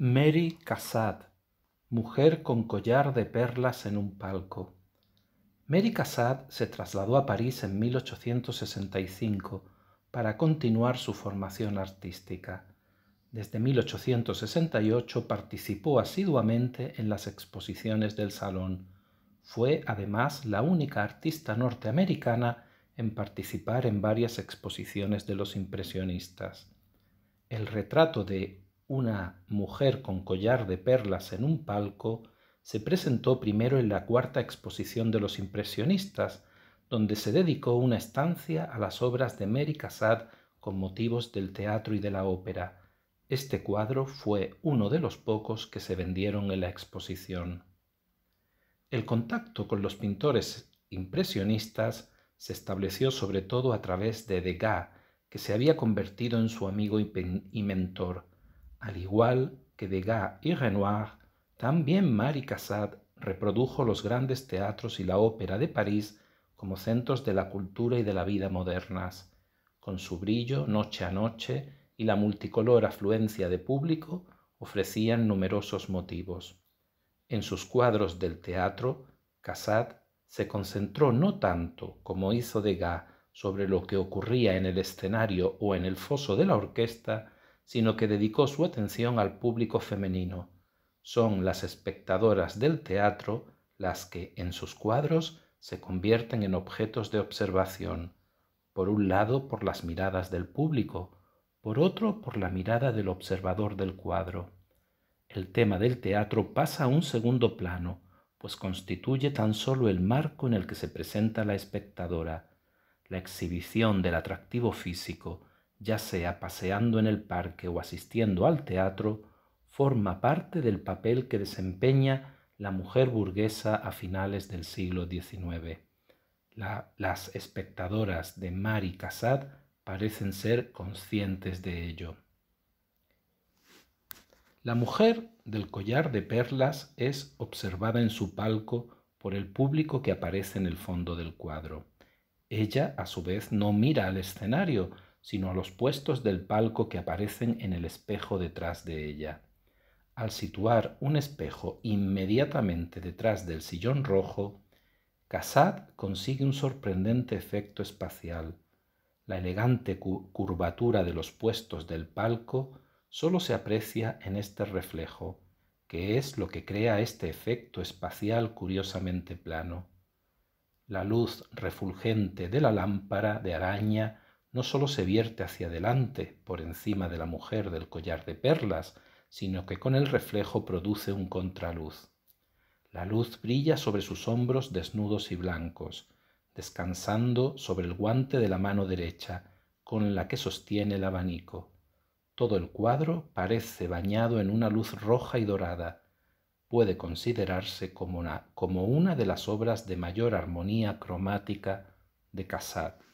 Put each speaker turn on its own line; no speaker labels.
Mary Cassatt, mujer con collar de perlas en un palco. Mary Cassatt se trasladó a París en 1865 para continuar su formación artística. Desde 1868 participó asiduamente en las exposiciones del Salón. Fue además la única artista norteamericana en participar en varias exposiciones de los impresionistas. El retrato de una mujer con collar de perlas en un palco se presentó primero en la cuarta exposición de los impresionistas, donde se dedicó una estancia a las obras de Mary Cassatt con motivos del teatro y de la ópera. Este cuadro fue uno de los pocos que se vendieron en la exposición. El contacto con los pintores impresionistas se estableció sobre todo a través de Degas, que se había convertido en su amigo y, y mentor. Al igual que Degas y Renoir, también Marie Cassatt reprodujo los grandes teatros y la ópera de París como centros de la cultura y de la vida modernas. Con su brillo noche a noche y la multicolor afluencia de público ofrecían numerosos motivos. En sus cuadros del teatro, Cassatt se concentró no tanto, como hizo Degas, sobre lo que ocurría en el escenario o en el foso de la orquesta, sino que dedicó su atención al público femenino. Son las espectadoras del teatro las que en sus cuadros se convierten en objetos de observación, por un lado por las miradas del público, por otro por la mirada del observador del cuadro. El tema del teatro pasa a un segundo plano, pues constituye tan solo el marco en el que se presenta la espectadora, la exhibición del atractivo físico, ya sea paseando en el parque o asistiendo al teatro, forma parte del papel que desempeña la mujer burguesa a finales del siglo XIX. las espectadoras de Mari Cassad parecen ser conscientes de ello. La mujer del collar de perlas es observada en su palco por el público que aparece en el fondo del cuadro. Ella, a su vez, no mira al escenario, sino a los puestos del palco que aparecen en el espejo detrás de ella. Al situar un espejo inmediatamente detrás del sillón rojo, Cassatt consigue un sorprendente efecto espacial. La elegante curvatura de los puestos del palco sólo se aprecia en este reflejo, que es lo que crea este efecto espacial curiosamente plano. La luz refulgente de la lámpara de araña no sólo se vierte hacia adelante por encima de la mujer del collar de perlas, sino que con el reflejo produce un contraluz. La luz brilla sobre sus hombros desnudos y blancos, descansando sobre el guante de la mano derecha, con la que sostiene el abanico. Todo el cuadro parece bañado en una luz roja y dorada. Puede considerarse como una, de las obras de mayor armonía cromática de Cassatt.